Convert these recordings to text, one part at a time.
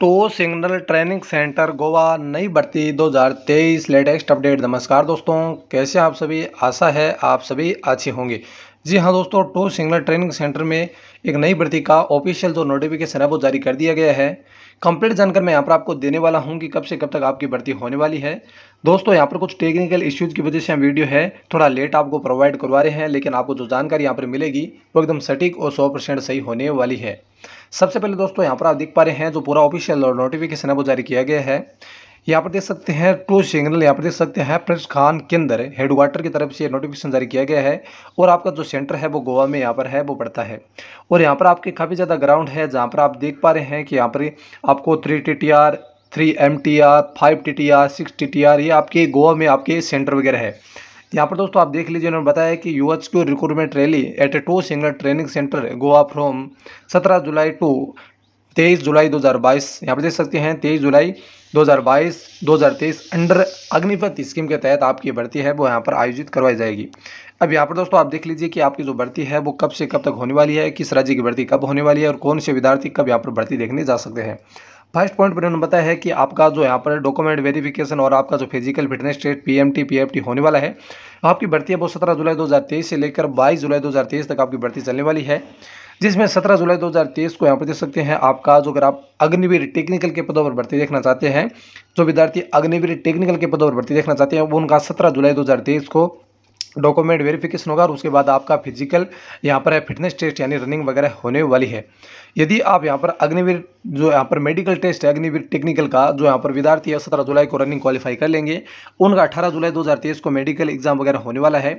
तो signal training centre Goa नई भर्ती 2023 लेटेस्ट अपडेट नमस्कार दोस्तों कैसे आप सभी आशा है आप सभी अच्छे होंगे जी हाँ दोस्तों टू सिंगलर ट्रेनिंग सेंटर में एक नई भर्ती का ऑफिशियल जो नोटिफिकेशन है वो जारी कर दिया गया है कंप्लीट जानकारी मैं यहाँ पर आपको देने वाला हूँ कि कब से कब तक आपकी भर्ती होने वाली है दोस्तों यहाँ पर कुछ टेक्निकल इश्यूज की वजह से हम वीडियो है थोड़ा लेट आपको प्रोवाइड करवा रहे हैं लेकिन आपको जो जानकारी यहाँ पर मिलेगी वो एकदम सटीक और सौ परसेंट सही होने वाली है सबसे पहले दोस्तों यहाँ पर आप देख पा रहे हैं जो पूरा ऑफिशियल नोटिफिकेशन है वो जारी किया गया है यहाँ पर देख सकते हैं टू सिग्नल यहाँ पर देख सकते हैं प्रिंस खान के अंदर हेडवाटर की तरफ से नोटिफिकेशन जारी किया गया है और आपका जो सेंटर है वो गोवा में यहाँ पर है वो पड़ता है और यहाँ पर आपके काफ़ी ज़्यादा ग्राउंड है जहाँ पर आप देख पा रहे हैं कि यहाँ पर आपको three T T R three M T R five T T R six T T R ये आपके गोवा में आपके सेंटर वगैरह है यहाँ पर दोस्तों आप देख लीजिए उन्होंने बताया कि U H Q recruitment rally at A two single training centre Goa from सत्रह जुलाई टू तेईस जुलाई 2022 यहाँ पर देख सकते हैं तेईस जुलाई 2022 2023 अंडर अग्निपथ स्कीम के तहत आपकी भर्ती है वो यहाँ पर आयोजित करवाई जाएगी अब यहाँ पर दोस्तों आप देख लीजिए कि आपकी जो भर्ती है वो कब से कब तक होने वाली है किस राज्य की भर्ती कब होने वाली है और कौन से विद्यार्थी कब यहाँ पर भर्ती देखने जा सकते हैं फर्स्ट पॉइंट पर उन्होंने बताया है कि आपका जो यहाँ पर डॉक्यूमेंट वेरिफिकेशन और आपका जो physical fitness test PMT PFT होने वाला है आपकी भर्ती है वो सत्रह जुलाई 2023 से लेकर 22 जुलाई 2023 तक आपकी भर्ती चलने वाली है जिसमें 17 जुलाई 2023 को यहाँ पर देख सकते हैं आपका जो अगर आप अग्निवीर टेक्निकल के पदों पर भर्ती देखना चाहते हैं जो विद्यार्थी अग्निवीर टेक्निकल के पदों पर भर्ती देखना चाहते हैं वो उनका सत्रह जुलाई दो को डॉक्यूमेंट वेरिफिकेशन होगा और उसके बाद आपका फिजिकल यहाँ पर है फिटनेस टेस्ट यानी रनिंग वगैरह होने वाली है यदि आप यहाँ पर अग्निवीर जो यहाँ पर मेडिकल टेस्ट है अग्निवीर टेक्निकल का जो यहाँ पर विद्यार्थी है सत्रह जुलाई को रनिंग क्वालिफाई कर लेंगे उनका अठारह जुलाई दो को मेडिकल एग्जाम वगैरह होने वाला है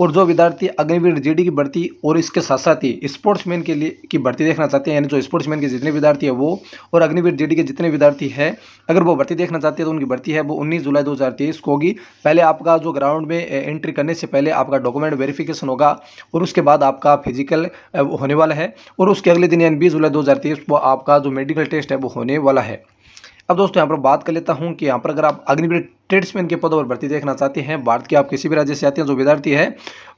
और जो विद्यार्थी अग्निवीर जी की भर्ती और इसके साथ साथ ही स्पोर्ट्स के लिए की भर्ती देखना चाहते हैं यानी जो स्पोर्ट्स के जितने विद्यार्थी है वो और अग्निवीर जी के जितने विद्यार्थी है अगर वो भर्ती देखना चाहते हैं तो उनकी भर्ती है वो उन्नीस जुलाई दो को होगी पहले आपका जो ग्राउंड में एंट्री करने से पहले पहले आपका डॉक्यूमेंट वेरिफिकेशन होगा और उसके बाद आपका फिजिकल होने वाला है और उसके अगले दिन यानी बीस जुलाई दो को आपका जो मेडिकल टेस्ट है वो होने वाला है अब दोस्तों यहाँ पर बात कर लेता हूँ कि यहाँ पर अगर आप अग्निवीर ट्रेड्समैन के पदों पर भर्ती देखना चाहते हैं भारत के आप किसी भी राज्य से आते हैं जो विद्यार्थी है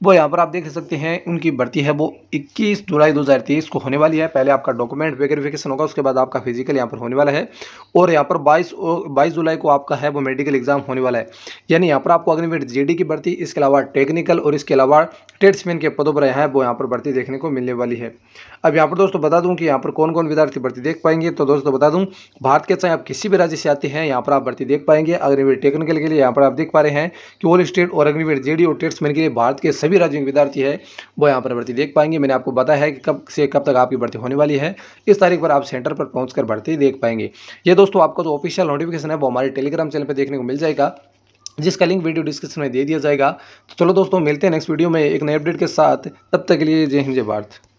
वो यहाँ पर आप देख सकते हैं उनकी भर्ती है वो 21 जुलाई 2023 को होने वाली है पहले आपका डॉक्यूमेंट वेरिफिकेशन होगा उसके बाद आपका फिजिकल यहाँ पर होने वाला है और यहाँ पर बाईस बाईस जुलाई को आपका है वो मेडिकल एग्जाम होने वाला है यानी यहाँ पर आपको अग्निवीर जे की भर्ती इसके अलावा टेक्निकल और इसके अलावा ट्रेड्समैन के पदों पर यहाँ वो यहाँ पर भर्ती देखने को मिलने वाली है अब यहाँ पर दोस्तों बता दूँ कि यहाँ पर कौन कौन विद्यार्थी भर्ती देख पाएंगे तो दोस्तों बता दूँ भारत के चाहे आप किसी भी राज्य से आते हैं यहाँ पर आप भर्ती देख पाएंगे अग्निवीर टेक्निक निकल के लिए यहाँ पर आप देख पा रहे हैं कि ऑल स्टेट और अग्निवीर जे डी टेट्समैन के लिए भारत के सभी राज्यों के विद्यार्थी है वो यहाँ पर भर्ती देख पाएंगे मैंने आपको बताया है कि कब से कब तक आपकी भर्ती होने वाली है इस तारीख पर आप सेंटर पर पहुँच भर्ती देख पाएंगे ये दोस्तों आपका जो ऑफिशियल नोटिफिकेशन है वो हमारे टेलीग्राम चैनल पर देखने को मिल जाएगा जिसका लिंक वीडियो डिस्क्रिप्शन में दे दिया जाएगा तो चलो दोस्तों मिलते हैं नेक्स्ट वीडियो में एक नए अपडेट के साथ तब तक के लिए जय हिंद जय भारत